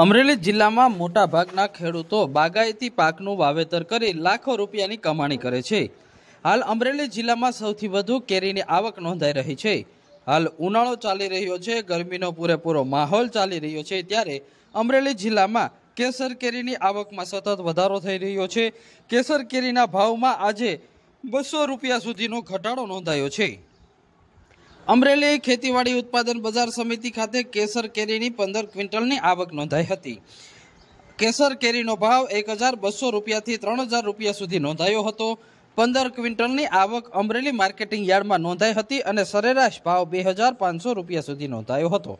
અમરેલી જિલ્લામાં મોટાભાગના ખેડૂતો બાગાયતી પાકનું વાવેતર કરી લાખો રૂપિયાની કમાણી કરે છે હાલ અમરેલી જિલ્લામાં સૌથી વધુ કેરીની આવક નોંધાઈ રહી છે હાલ ઉનાળો ચાલી રહ્યો છે ગરમીનો પૂરેપૂરો માહોલ ચાલી રહ્યો છે ત્યારે અમરેલી જિલ્લામાં કેસર કેરીની આવકમાં સતત વધારો થઈ રહ્યો છે કેસર કેરીના ભાવમાં આજે બસો રૂપિયા સુધીનો ઘટાડો નોંધાયો છે અમરેલી ખેતીવાડી ઉત્પાદન બજાર સમિતિ ખાતે કેસર કેરીની પંદર ક્વિન્ટલની આવક નોંધાઈ હતી કેસર કેરીનો ભાવ એક હજાર બસો રૂપિયાથી ત્રણ હજાર રૂપિયા સુધી નોંધાયો હતો પંદર ક્વિન્ટલની આવક અમરેલી માર્કેટિંગ યાર્ડમાં નોંધાઈ હતી અને સરેરાશ ભાવ બે હજાર પાંચસો રૂપિયા સુધી નોંધાયો હતો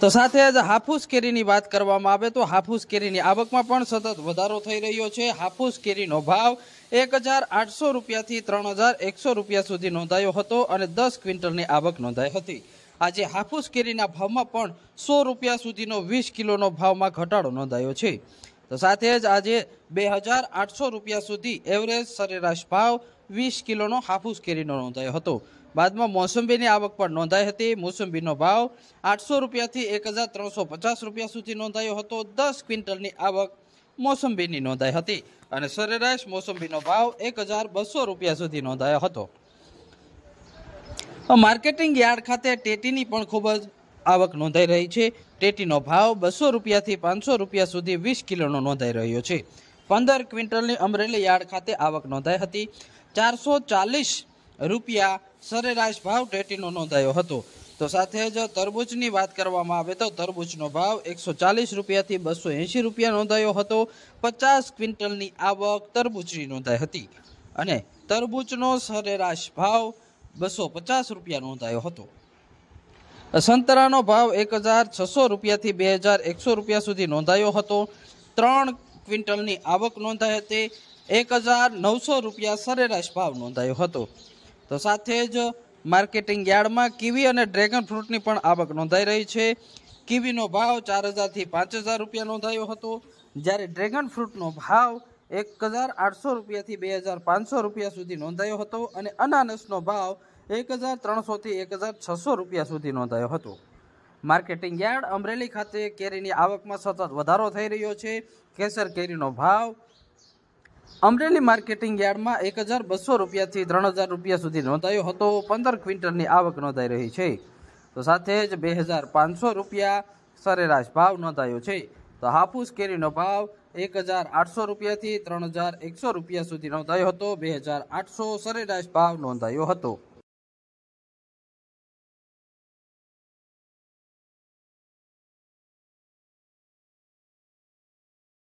તો સાથે જ હાફૂસ કેરીની વાત કરવામાં આવે તો હાફૂસ કેરીની આવકમાં પણ સતત વધારો થઈ રહ્યો છે હાફૂસ કેરીનો ભાવ એક હજાર આઠસો રૂપિયાથી ત્રણ હજાર એકસો રૂપિયા સુધી નોંધાયો હતો અને દસ ક્વિન્ટલની આવક નોંધાઈ હતી આજે હાફૂસ કેરીના ભાવમાં પણ સો રૂપિયા સુધીનો વીસ કિલોનો ભાવમાં ઘટાડો નોંધાયો છે તો સાથે જ આજે બે હજાર આઠસો રૂપિયા સુધી એવરેજ સરેરાશ ભાવ વીસ કિલોનો હાફૂસ કેરીનો નોંધાયો હતો બાદમાં મોસંબીની આવક પણ નોંધાઈ હતી મોસંબીનો ભાવ આઠસો રૂપિયાથી એક હજાર ત્રણસો પચાસ રૂપિયા સુધી નોંધાયો હતો દસ ક્વિન્ટલની આવક મોસંબીની નોંધાઈ હતી અને સરેરાશ મોસંબીનો ભાવ એક હજાર બસો રૂપિયા સુધી નોંધાયો હતો માર્કેટિંગ યાર્ડ ખાતે ટેટીની પણ ખૂબ જ આવક નોંધાઈ રહી છે ટેટીનો ભાવ બસો રૂપિયાથી પાંચસો રૂપિયા સુધી વીસ કિલોનો નોંધાઈ રહ્યો છે પંદર ક્વિન્ટલની અમરેલી યાર્ડ ખાતે આવક નોંધાઈ હતી ચારસો ચાલીસ રૂપિયા સરેરાશ ભાવ ટેટીનો નોંધાયો હતો તો સાથે જ તરબૂચની વાત કરવામાં આવે તો તરબૂચનો ભાવ એકસો ચાલીસ રૂપિયાથી બસો એંશી રૂપિયા નોંધાયો હતો પચાસ ક્વિન્ટલની આવક તરબૂચની નોંધાઈ હતી અને તરબૂચનો સરેરાશ ભાવ બસો પચાસ રૂપિયા નોંધાયો હતો સંતરાનો ભાવ એક હજાર છસો રૂપિયાથી બે હજાર એકસો રૂપિયા સુધી નોંધાયો હતો ત્રણ ક્વિન્ટલની આવક નોંધાઈ હતી એક હજાર નવસો રૂપિયા સરેરાશ ભાવ નોંધાયો હતો તો સાથે જ માર્કેટિંગ યાર્ડમાં કીવી અને ડ્રેગન ફ્રૂટની પણ આવક નોંધાઈ રહી છે કીવીનો ભાવ ચાર હજારથી પાંચ હજાર રૂપિયા નોંધાયો હતો જ્યારે ડ્રેગન ફ્રૂટનો ભાવ એક હજાર આઠસો રૂપિયાથી બે હજાર પાંચસો રૂપિયા સુધી નોંધાયો હતો અને અનાનસનો ભાવ એક હજાર ત્રણસોથી એક હજાર છસો રૂપિયા સુધી નોંધાયો હતો માર્કેટિંગ યાર્ડ અમરેલી ખાતે કેરીની આવકમાં સતત વધારો થઈ રહ્યો છે કેસર કેરીનો ભાવ અમરેલી માર્કેટિંગ યાર્ડમાં એક હજાર બસો રૂપિયાથી ત્રણ હજાર રૂપિયા સુધી નોંધાયો હતો પંદર ક્વિન્ટલની આવક નોંધાઈ રહી છે તો સાથે જ બે હજાર પાંચસો રૂપિયા સરેરાશ ભાવ નોંધાયો છે તો હાફૂસ કેરીનો ભાવ એક હજાર આઠસો રૂપિયાથી ત્રણ હજાર એકસો રૂપિયા સુધી નોંધાયો હતો બે હજાર આઠસો સરેરાશ ભાવ નોંધાયો હતો